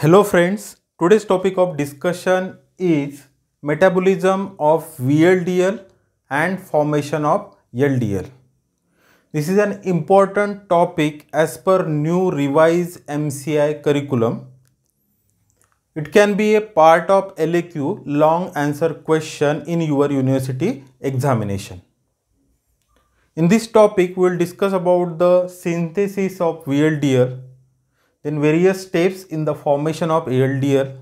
Hello friends, today's topic of discussion is metabolism of VLDL and formation of LDL. This is an important topic as per new revised MCI curriculum. It can be a part of LAQ long answer question in your university examination. In this topic, we will discuss about the synthesis of VLDL then various steps in the formation of LDL,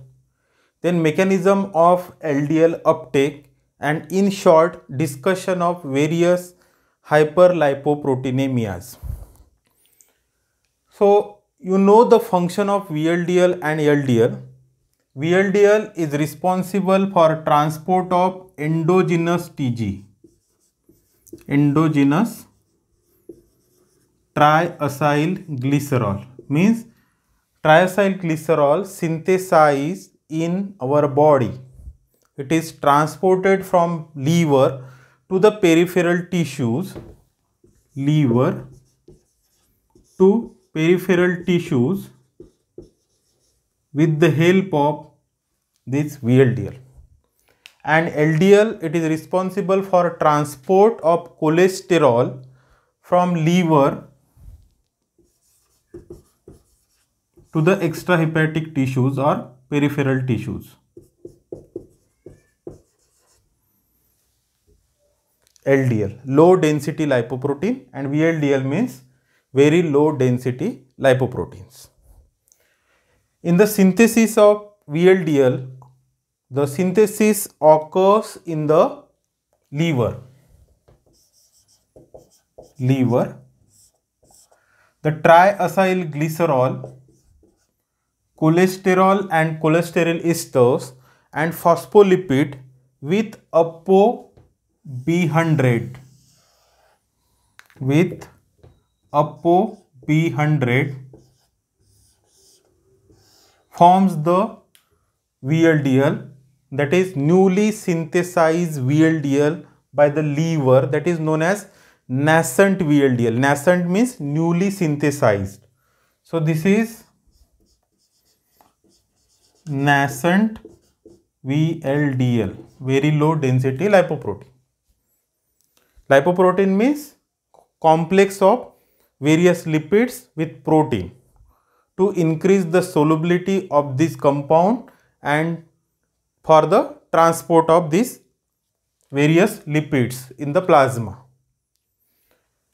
then mechanism of LDL uptake and in short discussion of various hyperlipoproteinemias. So you know the function of VLDL and LDL. VLDL is responsible for transport of endogenous TG, endogenous triacylglycerol means triacylglycerol synthesized in our body. It is transported from liver to the peripheral tissues, liver to peripheral tissues with the help of this VLDL. And LDL, it is responsible for transport of cholesterol from liver to the extrahepatic tissues or peripheral tissues. LDL, low density lipoprotein and VLDL means very low density lipoproteins. In the synthesis of VLDL, the synthesis occurs in the liver. Liver. The triacylglycerol cholesterol and cholesterol esters and phospholipid with apo B100 with apo B100 forms the VLDL that is newly synthesized VLDL by the liver that is known as nascent VLDL. Nascent means newly synthesized. So this is nascent VLDL, very low density lipoprotein. Lipoprotein means complex of various lipids with protein to increase the solubility of this compound and for the transport of these various lipids in the plasma.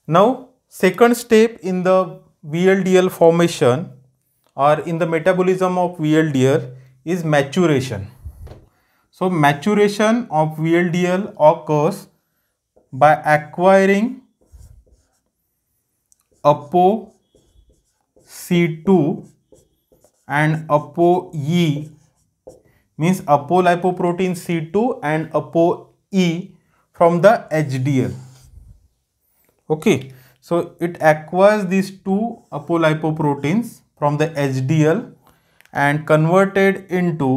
Now, second step in the VLDL formation or in the metabolism of VLDL is maturation. So maturation of VLDL occurs by acquiring c 2 and E. means lipoprotein C2 and E from the HDL. Okay, so it acquires these two apolipoproteins from the HDL and converted into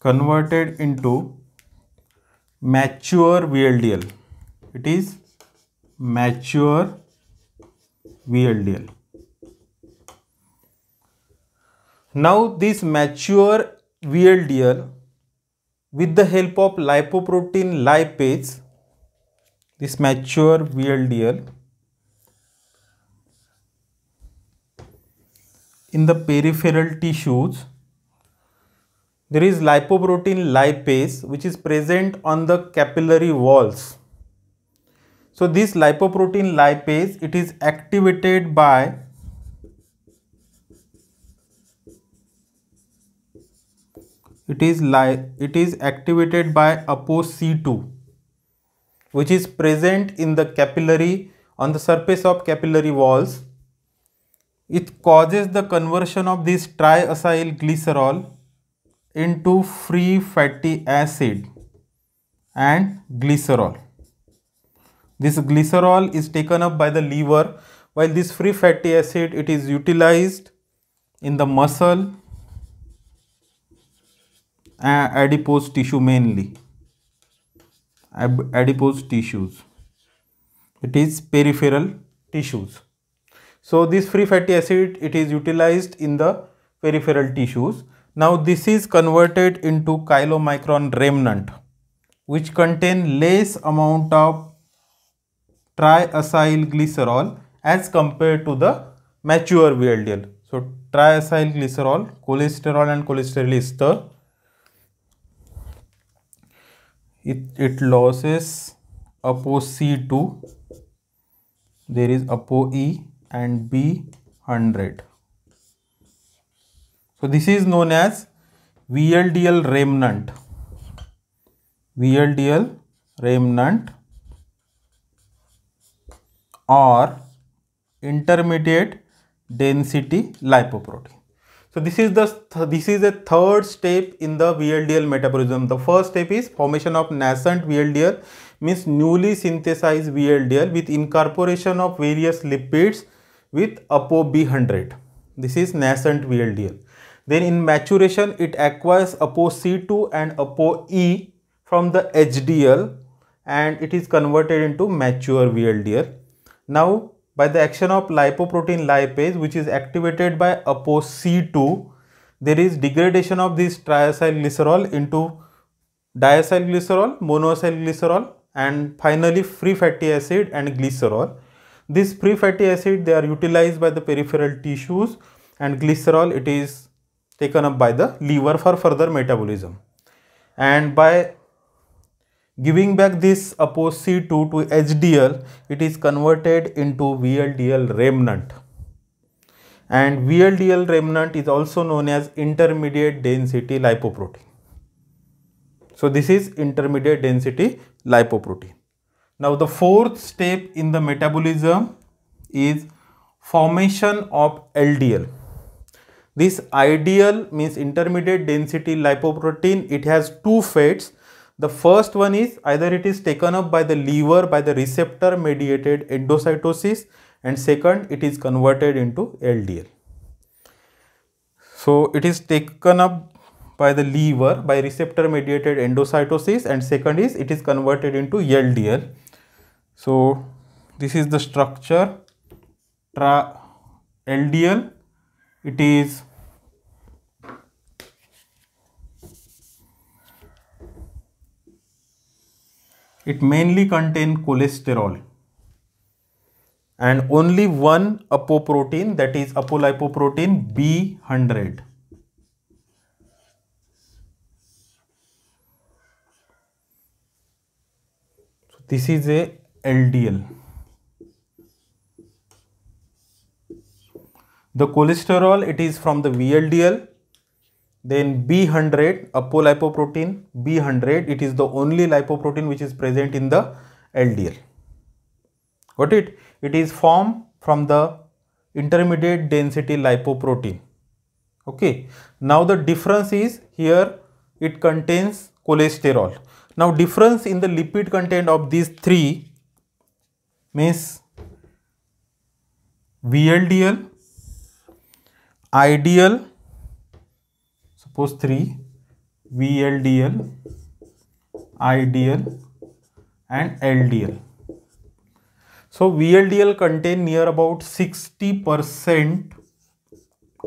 converted into mature VLDL. It is mature VLDL. Now this mature VLDL with the help of lipoprotein lipase, this mature VLDL in the peripheral tissues, there is lipoprotein lipase which is present on the capillary walls. So this lipoprotein lipase, it is activated by it is it is activated by ApoC2 which is present in the capillary on the surface of capillary walls. It causes the conversion of this triacylglycerol into free fatty acid and glycerol. This glycerol is taken up by the liver while this free fatty acid it is utilized in the muscle adipose tissue mainly adipose tissues it is peripheral tissues so this free fatty acid it is utilized in the peripheral tissues now this is converted into chylomicron remnant which contain less amount of triacylglycerol as compared to the mature VLDL. So triacylglycerol, cholesterol and cholesterol ester it, it loses apo C2 there is apo E and B100 so this is known as VLDL remnant VLDL remnant or intermediate density lipoprotein so this is the this is the third step in the VLDL metabolism. The first step is formation of nascent VLDL means newly synthesized VLDL with incorporation of various lipids with ApoB100. This is nascent VLDL. Then in maturation it acquires ApoC2 and ApoE from the HDL and it is converted into mature VLDL. Now by the action of lipoprotein lipase which is activated by ApoC2 there is degradation of this triacylglycerol into diacylglycerol, monoacylglycerol and finally free fatty acid and glycerol. This free fatty acid they are utilized by the peripheral tissues and glycerol it is taken up by the liver for further metabolism and by Giving back this opposed C2 to HDL, it is converted into VLDL remnant. And VLDL remnant is also known as intermediate density lipoprotein. So this is intermediate density lipoprotein. Now the fourth step in the metabolism is formation of LDL. This ideal means intermediate density lipoprotein. It has two fates the first one is either it is taken up by the liver by the receptor mediated endocytosis and second it is converted into LDL. So it is taken up by the liver by receptor mediated endocytosis and second is it is converted into LDL. So this is the structure LDL it is it mainly contain cholesterol and only one apoprotein that is apolipoprotein B100. So this is a LDL. The cholesterol it is from the VLDL then B100, apolipoprotein B100, it is the only lipoprotein which is present in the LDL. Got it? It is formed from the intermediate density lipoprotein. Okay. Now the difference is here it contains cholesterol. Now difference in the lipid content of these three means VLDL, IDL post 3 VLDL, IDL and LDL. So VLDL contain near about 60%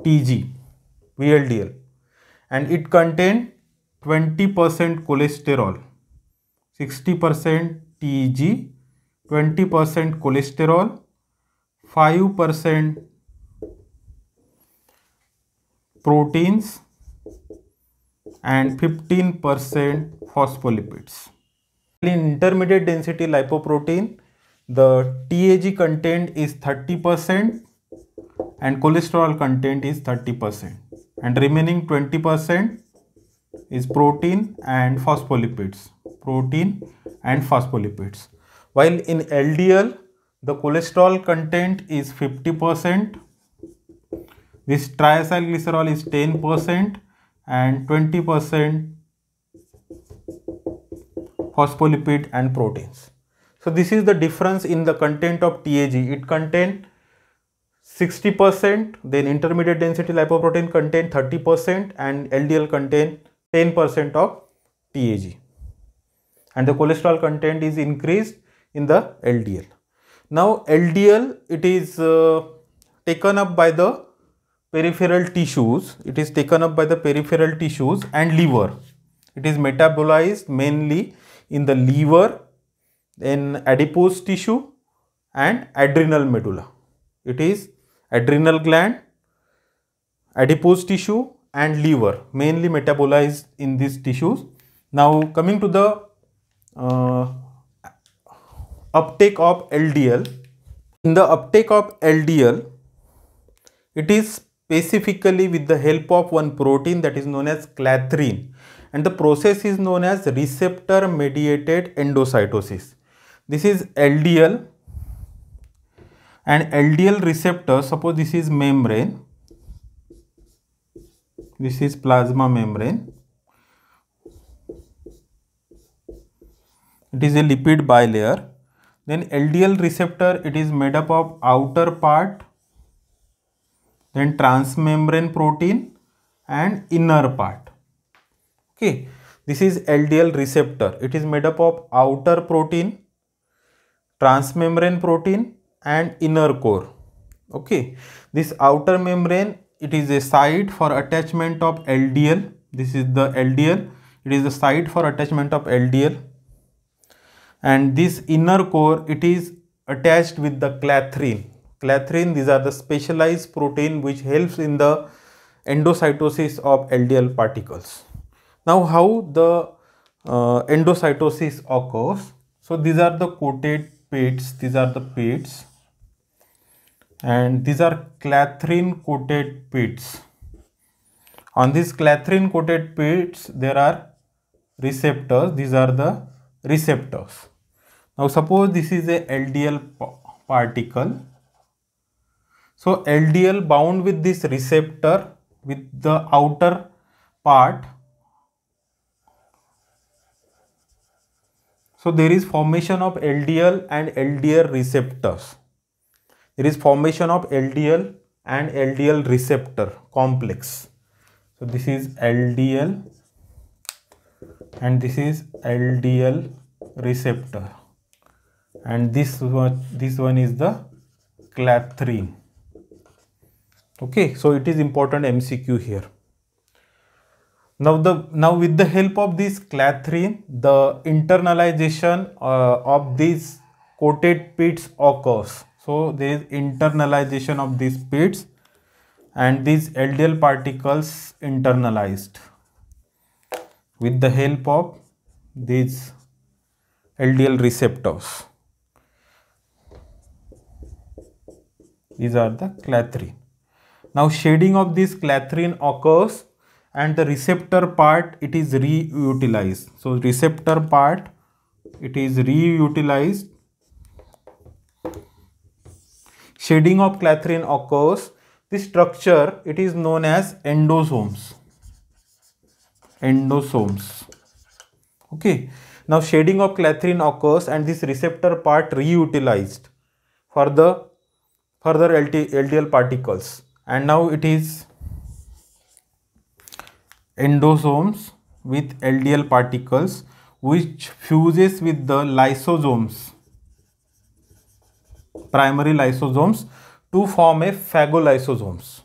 TG, VLDL and it contain 20% cholesterol, 60% TG, 20% cholesterol, 5% proteins and 15% phospholipids. In intermediate density lipoprotein, the TAG content is 30% and cholesterol content is 30% and remaining 20% is protein and phospholipids protein and phospholipids while in LDL the cholesterol content is 50% this triacylglycerol is 10% and 20% phospholipid and proteins. So this is the difference in the content of TAG. It contains 60%, then intermediate density lipoprotein contain 30% and LDL contain 10% of TAG. And the cholesterol content is increased in the LDL. Now LDL, it is uh, taken up by the peripheral tissues. It is taken up by the peripheral tissues and liver. It is metabolized mainly in the liver, in adipose tissue and adrenal medulla. It is adrenal gland, adipose tissue and liver mainly metabolized in these tissues. Now coming to the uh, uptake of LDL. In the uptake of LDL, it is specifically with the help of one protein that is known as clathrin and the process is known as receptor mediated endocytosis. This is LDL and LDL receptor suppose this is membrane this is plasma membrane it is a lipid bilayer then LDL receptor it is made up of outer part then transmembrane protein and inner part. Okay, this is LDL receptor. It is made up of outer protein, transmembrane protein and inner core. Okay, this outer membrane, it is a site for attachment of LDL. This is the LDL. It is the site for attachment of LDL. And this inner core, it is attached with the clathrin Clathrin, these are the specialized protein which helps in the endocytosis of LDL particles. Now how the uh, endocytosis occurs. So these are the coated pits. these are the pits, and these are clathrin coated pits. On these clathrin coated pits, there are receptors, these are the receptors. Now suppose this is a LDL particle so LDL bound with this receptor with the outer part. So there is formation of LDL and LDL receptors. There is formation of LDL and LDL receptor complex. So this is LDL and this is LDL receptor and this one, this one is the clathrin okay so it is important mcq here now the now with the help of this clathrin the internalization uh, of these coated pits occurs so there is internalization of these pits and these ldl particles internalized with the help of these ldl receptors these are the clathrin now shading of this clathrin occurs and the receptor part it is reutilized. So receptor part it is reutilized. Shading of clathrin occurs. This structure it is known as endosomes. Endosomes. Okay. Now shading of clathrin occurs and this receptor part reutilized for the further LT, LDL particles and now it is endosomes with LDL particles which fuses with the lysosomes primary lysosomes to form a phagolysosomes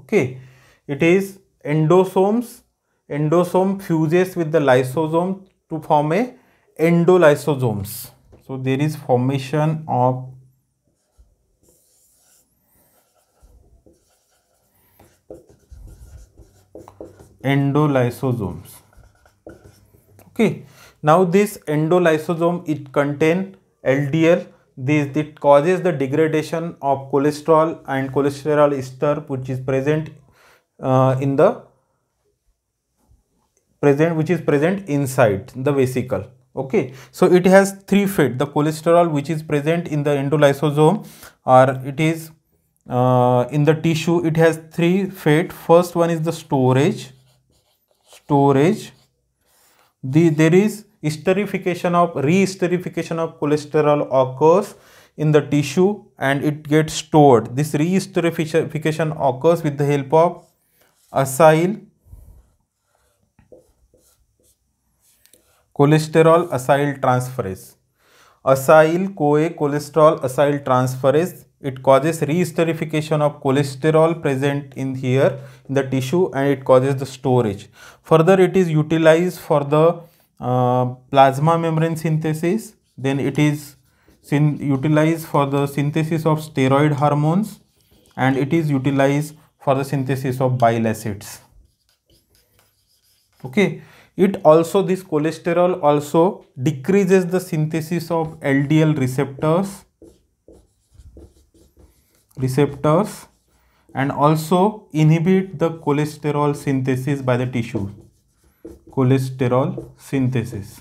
okay it is endosomes endosome fuses with the lysosome to form a endolysosomes so there is formation of endolysosomes okay now this endolysosome it contain LDL this it causes the degradation of cholesterol and cholesterol ester which is present uh, in the present which is present inside the vesicle okay so it has three fate the cholesterol which is present in the endolysosome or it is uh, in the tissue it has three fate first one is the storage storage. The, there is esterification of re-esterification of cholesterol occurs in the tissue and it gets stored. This re-esterification occurs with the help of acyl cholesterol acyl transferase. Acyl CoA cholesterol acyl transferase it causes re-esterification of cholesterol present in here in the tissue and it causes the storage. Further, it is utilized for the uh, plasma membrane synthesis. Then it is utilized for the synthesis of steroid hormones and it is utilized for the synthesis of bile acids. Okay. It also, this cholesterol also decreases the synthesis of LDL receptors receptors and also inhibit the cholesterol synthesis by the tissue cholesterol synthesis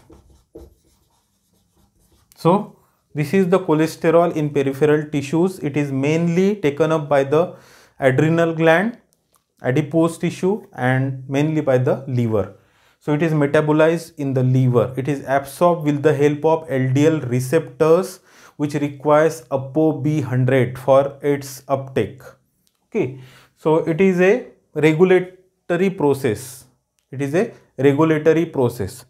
so this is the cholesterol in peripheral tissues it is mainly taken up by the adrenal gland adipose tissue and mainly by the liver so it is metabolized in the liver it is absorbed with the help of ldl receptors which requires B 100 for its uptake. Okay, so it is a regulatory process. It is a regulatory process.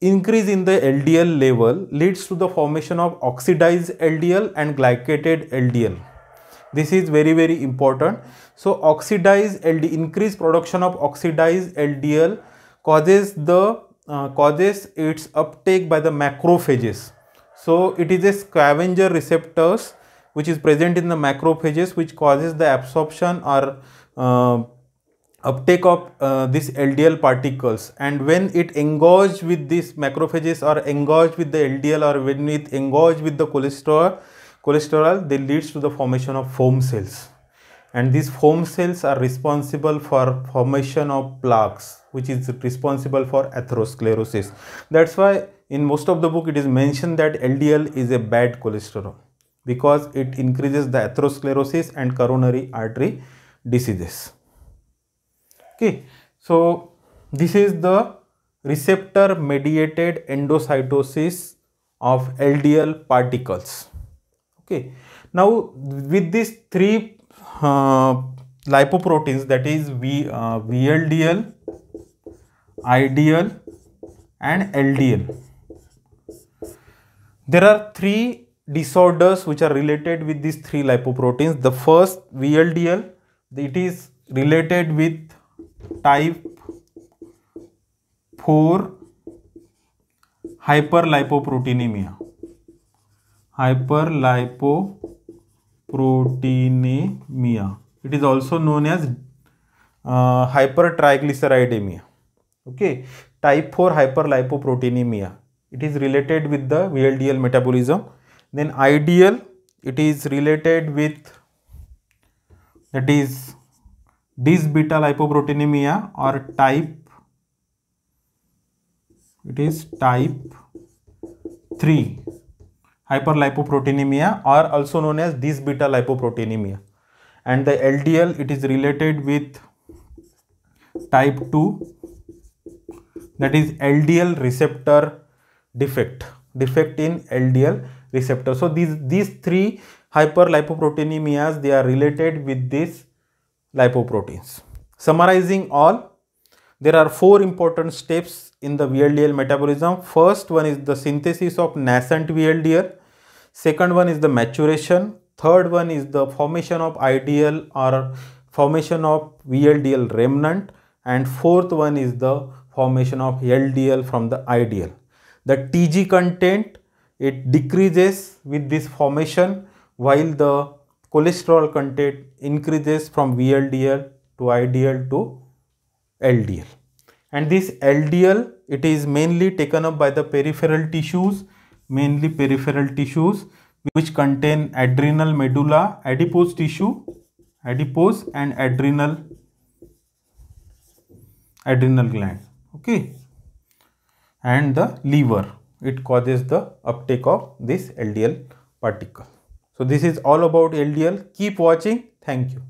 Increase in the LDL level leads to the formation of oxidized LDL and glycated LDL this is very very important so oxidized ld increased production of oxidized ldl causes the uh, causes its uptake by the macrophages so it is a scavenger receptors which is present in the macrophages which causes the absorption or uh, uptake of uh, these LDL particles and when it engage with these macrophages or engage with the LDL or when it engage with the cholesterol cholesterol they leads to the formation of foam cells and these foam cells are responsible for formation of plaques which is responsible for atherosclerosis that's why in most of the book it is mentioned that LDL is a bad cholesterol because it increases the atherosclerosis and coronary artery diseases. Okay, so this is the receptor mediated endocytosis of LDL particles. Okay, now with these three uh, lipoproteins that is v, uh, VLDL, IDL and LDL there are three disorders which are related with these three lipoproteins. The first VLDL, it is related with type 4 hyperlipoproteinemia. Hyperlipoproteinemia. It is also known as uh, hypertriglyceridemia. Okay, type 4 hyperlipoproteinemia it is related with the VLDL metabolism. Then IDL, it is related with that is this beta lipoproteinemia or type, it is type 3 hyperlipoproteinemia or also known as this beta lipoproteinemia. And the LDL, it is related with type 2 that is LDL receptor defect defect in LDL receptor. So these, these three hyperlipoproteinemias, they are related with these lipoproteins. Summarizing all, there are four important steps in the VLDL metabolism. First one is the synthesis of nascent VLDL. Second one is the maturation. Third one is the formation of IDL or formation of VLDL remnant. And fourth one is the formation of LDL from the IDL. The Tg content, it decreases with this formation while the cholesterol content increases from VLDL to IDL to LDL. And this LDL, it is mainly taken up by the peripheral tissues, mainly peripheral tissues which contain adrenal medulla, adipose tissue, adipose and adrenal adrenal gland okay and the lever, It causes the uptake of this LDL particle. So this is all about LDL. Keep watching. Thank you.